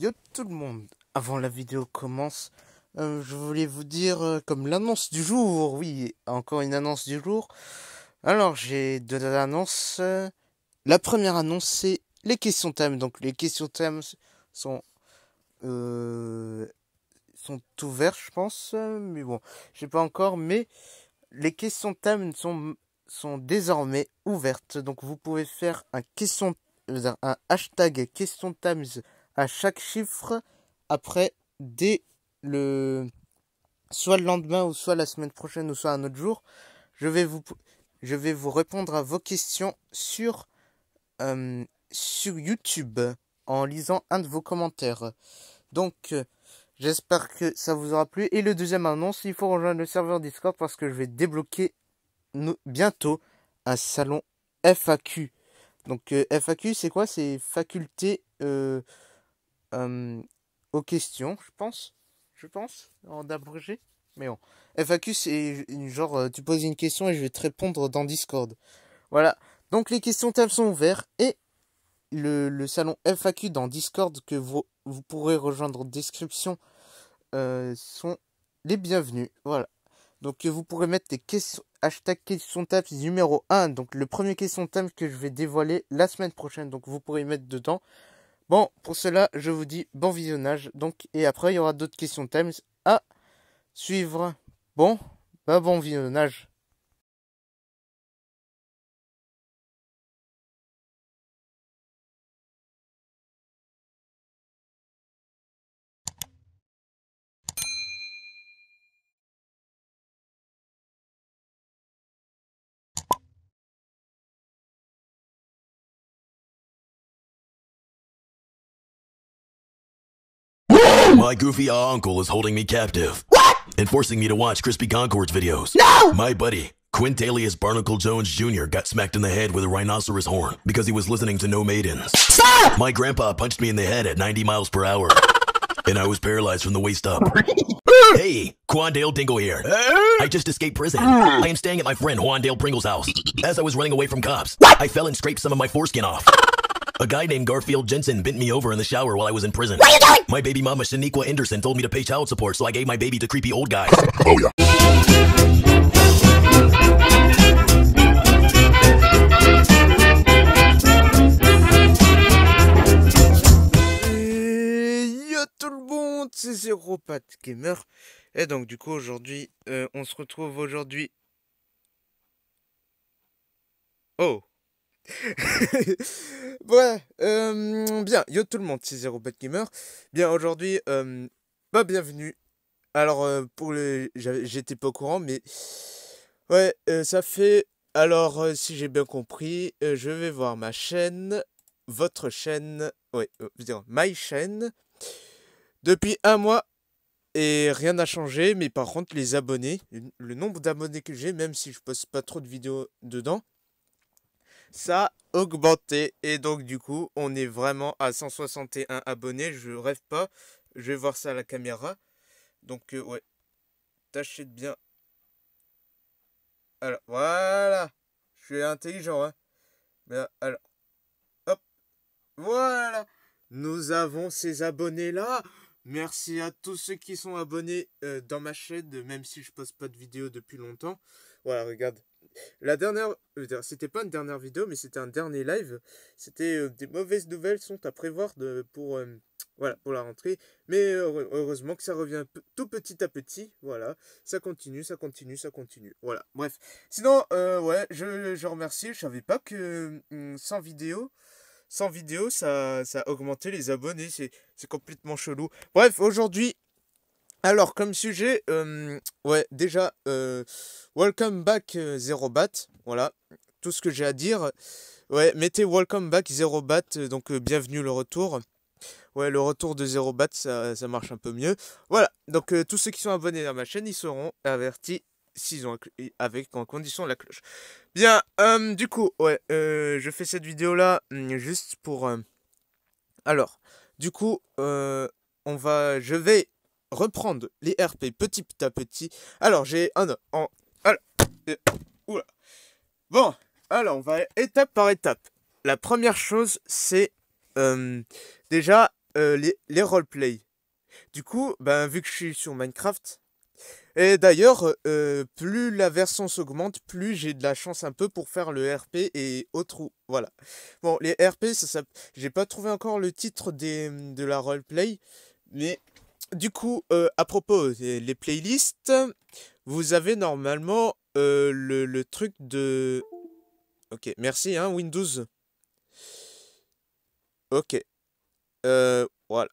Yo tout le monde, avant la vidéo commence, euh, je voulais vous dire euh, comme l'annonce du jour, oui, encore une annonce du jour. Alors j'ai deux annonces. la première annonce c'est les questions thèmes. Donc les questions thèmes sont euh, sont ouvertes je pense, mais bon, je sais pas encore, mais les questions thèmes sont, sont désormais ouvertes. Donc vous pouvez faire un question un hashtag question thèmes à chaque chiffre après dès le soit le lendemain ou soit la semaine prochaine ou soit un autre jour, je vais vous je vais vous répondre à vos questions sur euh, sur YouTube en lisant un de vos commentaires. Donc euh, j'espère que ça vous aura plu et le deuxième annonce, il faut rejoindre le serveur Discord parce que je vais débloquer nous bientôt un salon FAQ. Donc euh, FAQ c'est quoi C'est faculté Hum, aux questions, je pense. Je pense, en abrégé. Mais bon. FAQ, c'est genre, euh, tu poses une question et je vais te répondre dans Discord. Voilà. Donc les questions thèmes sont ouvertes et le, le, salon FAQ dans Discord que vous, vous pourrez rejoindre en description euh, sont les bienvenus. Voilà. Donc vous pourrez mettre des questions, hashtag question tape numéro 1. Donc le premier question thème que je vais dévoiler la semaine prochaine. Donc vous pourrez mettre dedans. Bon, pour cela, je vous dis bon visionnage. Donc, et après, il y aura d'autres questions thèmes à suivre. Bon, bah bon visionnage. My goofy uncle is holding me captive. What? And forcing me to watch Crispy Concord's videos. No! My buddy, Quintalius Barnacle Jones Jr. got smacked in the head with a rhinoceros horn because he was listening to No Maidens. Stop! My grandpa punched me in the head at 90 miles per hour. and I was paralyzed from the waist up. hey, Quandale Dingle here. I just escaped prison. I am staying at my friend Dale Pringle's house. As I was running away from cops, I fell and scraped some of my foreskin off. A guy named Garfield Jensen bent me over in the shower while I was in prison. What are you doing? My baby mama Shaniqua Anderson told me to pay child support, so I gave my baby to creepy old guys. oh yeah. c'est zéro pat Gamer. Et donc du coup aujourd'hui, euh, on se retrouve aujourd'hui. Oh Ouais, euh, bien, yo tout le monde, c'est Zero Bad Gamer. Bien, aujourd'hui, euh, bah, bienvenue. Alors, euh, pour J'étais pas au courant, mais. Ouais, euh, ça fait. Alors, si j'ai bien compris, je vais voir ma chaîne. Votre chaîne. Ouais, je dire, my chaîne. Depuis un mois. Et rien n'a changé, mais par contre, les abonnés, le nombre d'abonnés que j'ai, même si je poste pas trop de vidéos dedans, ça a augmenté. Et donc, du coup, on est vraiment à 161 abonnés. Je rêve pas. Je vais voir ça à la caméra. Donc, euh, ouais. Tâchez de bien. Alors, voilà. Je suis intelligent, hein. alors. Hop. Voilà. Nous avons ces abonnés-là. Merci à tous ceux qui sont abonnés euh, dans ma chaîne, même si je poste pas de vidéo depuis longtemps. Voilà, regarde. La dernière, c'était pas une dernière vidéo, mais c'était un dernier live. C'était euh, des mauvaises nouvelles sont à prévoir de, pour, euh, voilà, pour la rentrée. Mais heureusement que ça revient tout petit à petit. Voilà, ça continue, ça continue, ça continue. Voilà, bref. Sinon, euh, ouais, je, remercie. Je savais pas que mmh, sans vidéo. Sans vidéo, ça, ça a augmenté les abonnés, c'est complètement chelou. Bref, aujourd'hui, alors, comme sujet, euh, ouais, déjà, euh, Welcome Back 0 euh, Zero Bat, voilà, tout ce que j'ai à dire. Ouais, mettez Welcome Back Zero Bat, donc bienvenue le retour. Ouais, le retour de Zero Bat, ça, marche un peu mieux. Voilà, donc tous ceux qui sont abonnés à ma chaîne, ils seront avertis s'ils ont avec en condition la cloche. Bien, du coup, ouais, je fais cette vidéo-là mm, juste pour... alors, du coup, on va... Je vais reprendre les RP petit à petit. Alors, j'ai un... En, alors, Bon, alors, on va étape par étape. La première chose, c'est euh, déjà euh, les, les roleplay Du coup, ben, vu que je suis sur Minecraft, et d'ailleurs, euh, plus la version s'augmente, plus j'ai de la chance un peu pour faire le RP et autres. Voilà. Bon, les RP, ça, ça j'ai pas trouvé encore le titre des, de la roleplay, mais du coup, euh, à propos des euh, playlists, vous avez normalement euh, le, truc de... Ok, merci, hein, Windows. Ok. voilà.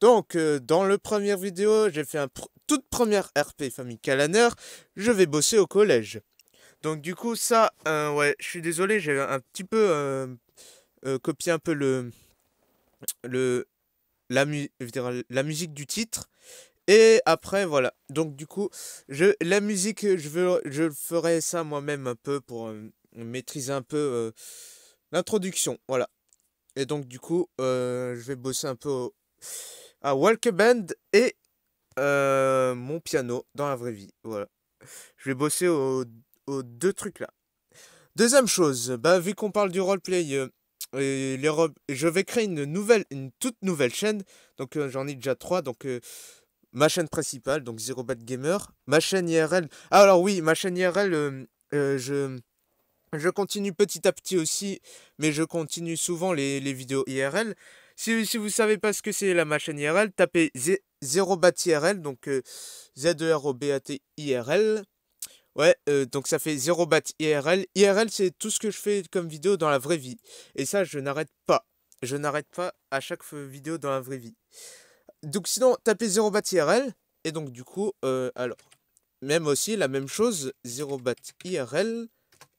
Donc, dans le première vidéo, j'ai fait un toute première RP Famille Calaner. Je vais bosser au collège. Donc, du coup, ça, ouais, je suis désolé, j'ai un petit peu copié un peu le... le la, la musique du titre. Et après, voilà. Donc, du coup, je, la musique, je, veux, je ferai ça moi-même un peu pour euh, maîtriser un peu euh, l'introduction. Voilà. Et donc, du coup, euh, je vais bosser un peu à Walk Band et mon piano dans la vraie vie. Voilà. Je vais bosser aux, deux trucs là. Deuxième chose, bah, vu qu'on parle du play et je vais créer une nouvelle, une toute nouvelle chaîne. Donc euh, j'en ai déjà trois. Donc euh, ma chaîne principale, donc Zero Bat Gamer, ma chaîne IRL. Ah, alors oui, ma chaîne IRL, euh, je je continue petit à petit aussi, mais je continue souvent les, les vidéos IRL. Si, si vous savez pas ce que c'est la ma chaîne IRL, tapez 0 bat IRL, donc Z E R O B A T l Ouais, euh, donc ça fait 0 bat IRL. IRL, c'est tout ce que je fais comme vidéo dans la vraie vie. Et ça, je n'arrête pas. Je n'arrête pas à chaque vidéo dans la vraie vie. Donc sinon, tapez 0 bat IRL. Et donc du coup, euh, alors, même aussi la même chose, 0 bat IRL.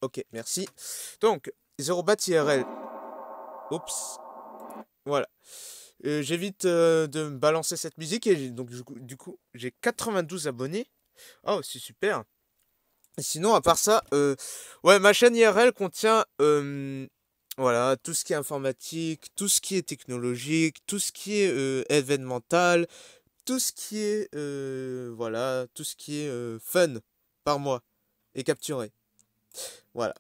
Ok, merci. Donc, 0 bat IRL. Oups. Voilà. Euh, j'évite de me balancer cette musique et donc du coup, j'ai 92 abonnés. Oh, c'est super. Sinon, à part ça, euh, ouais, ma chaîne IRL contient voilà, tout ce qui est informatique, tout ce qui est technologique, tout ce qui est événemental, tout ce qui est voilà, tout ce qui est fun par moi et capturé. Voilà.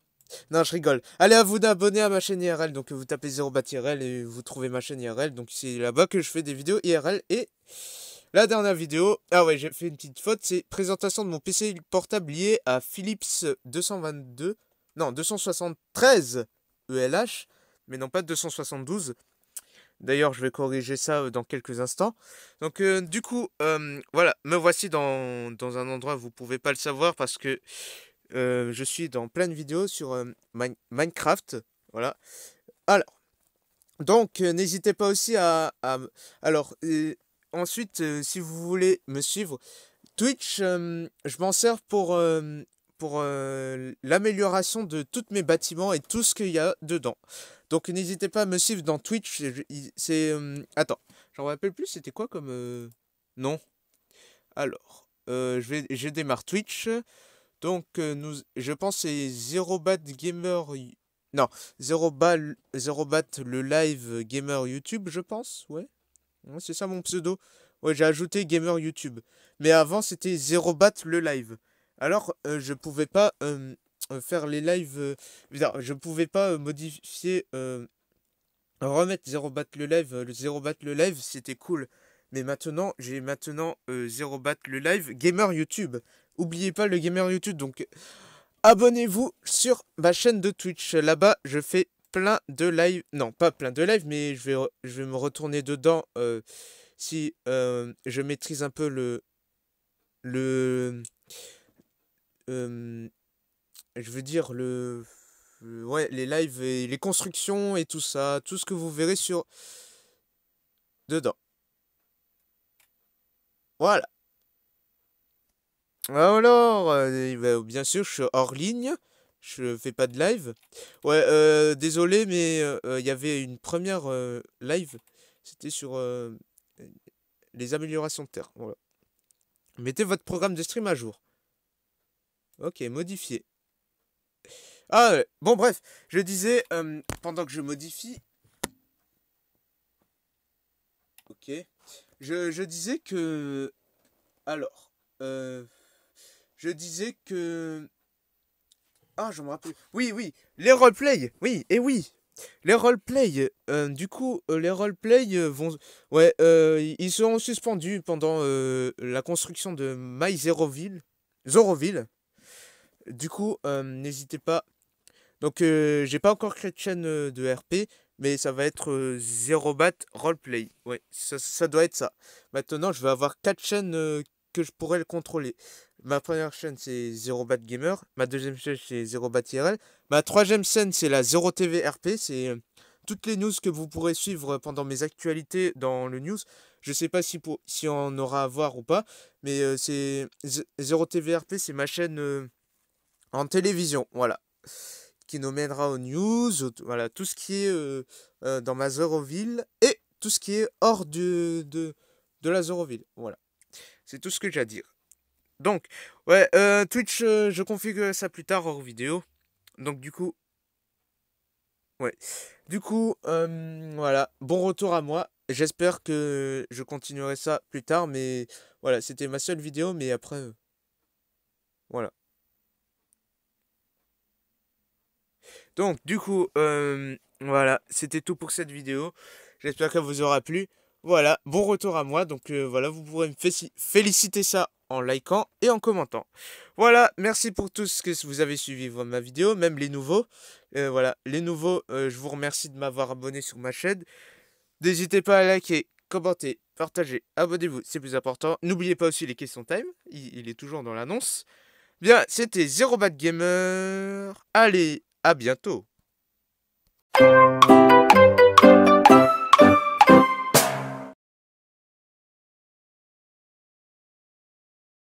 Non, je rigole. Allez à vous d'abonner à ma chaîne IRL. Donc vous tapez 0 bat IRL et vous trouvez ma chaîne IRL. Donc c'est là-bas que je fais des vidéos IRL et la dernière vidéo, ah ouais, j'ai fait une petite faute, c'est présentation de mon PC portable lié à Philips 222, non, 273 ELH, mais non pas 272. D'ailleurs, je vais corriger ça euh, dans quelques instants. Donc, euh, du coup, euh, voilà, me voici dans, un endroit vous pouvez pas le savoir parce que je suis dans plein de vidéos sur Minecraft. Voilà. Alors, donc, n'hésitez pas aussi à. à alors, ensuite, euh, si vous voulez me suivre, Twitch, euh, je m'en sers pour, euh, pour l'amélioration de tous mes bâtiments et tout ce qu'il y a dedans. Donc n'hésitez pas à me suivre dans Twitch. C'est... attends, j'en rappelle plus, c'était quoi comme... Non. Alors, je, vais, je démarre Twitch. Donc, nous, je pense c'est 0 bat gamer... Non, 0 bat, 0 bat le live gamer YouTube, je pense, ouais. Hein, c'est ça mon pseudo. Ouais, j'ai ajouté gamer YouTube. Mais avant, c'était 0 bat le live. Alors, euh, je pouvais pas euh, euh, faire les lives. je pouvais pas modifier. remettre 0 bat le live. Le 0 bat le live, c'était cool. Mais maintenant, j'ai maintenant 0 bat le live gamer YouTube. Oubliez pas le gamer YouTube. Donc, abonnez-vous sur ma chaîne de Twitch. Là-bas, je fais plein de live. Non, pas plein de live, mais je vais, je vais me retourner dedans euh, si euh, je maîtrise un peu le. Le. Euh, je veux dire, le. Ouais, les lives et les constructions et tout ça. Tout ce que vous verrez sur. Dedans. Voilà. Alors, bien sûr, je suis hors ligne je fais pas de live. Ouais, euh, désolé, mais euh, euh, il y avait une première live. C'était sur les améliorations de terre. Mettez votre programme de stream à jour. Ok, modifié. Ah, ouais. bon, bref, je disais, pendant que je modifie. Ok. Je, je disais que. Alors. je disais que ah, je me rappelle. Oui, oui, les roleplay. Oui, et oui. Les roleplay. Euh, du coup, euh, les roleplay euh, vont. Ouais, ils seront suspendus pendant la construction de My Zeroville. Zoroville. Du coup, n'hésitez pas. Donc, j'ai pas encore créé de chaîne de RP, mais ça va être bat Roleplay. Ouais, ça, ça, doit être ça. Maintenant, je vais avoir quatre chaînes que je pourrais le contrôler. Ma première chaîne, c'est 0 Bad Gamer. Ma deuxième chaîne, c'est 0bat IRL. Ma troisième chaîne, c'est la 0TV RP. C'est euh, toutes les news que vous pourrez suivre pendant mes actualités dans le news. Je sais pas si, si on aura à voir ou pas, mais euh, c'est 0TV RP, c'est ma chaîne euh, en télévision. Voilà qui nous mènera aux news, voilà, tout ce qui est dans ma ville et tout ce qui est hors de, de, de la Zeroville. Voilà. C'est tout ce que j'ai à dire. Donc, ouais, euh, Twitch, euh, je configure ça plus tard hors vidéo. Donc, du coup. Ouais. Du coup, euh, voilà. Bon retour à moi. J'espère que je continuerai ça plus tard. Mais voilà, c'était ma seule vidéo. Mais après. voilà. Donc, du coup, voilà. C'était tout pour cette vidéo. J'espère qu'elle vous aura plu. Voilà, bon retour à moi. Donc euh, voilà, vous pourrez me féliciter ça en likant et en commentant. Voilà, merci pour tout ce que vous avez suivi ma vidéo, même les nouveaux. Euh, voilà, les nouveaux, euh, je vous remercie de m'avoir abonné sur ma chaîne. N'hésitez pas à liker, commenter, partager, abonnez-vous, c'est plus important. N'oubliez pas aussi les questions time, il, il est toujours dans l'annonce. Bien, c'était Zero Bad Gamer. Allez, à bientôt.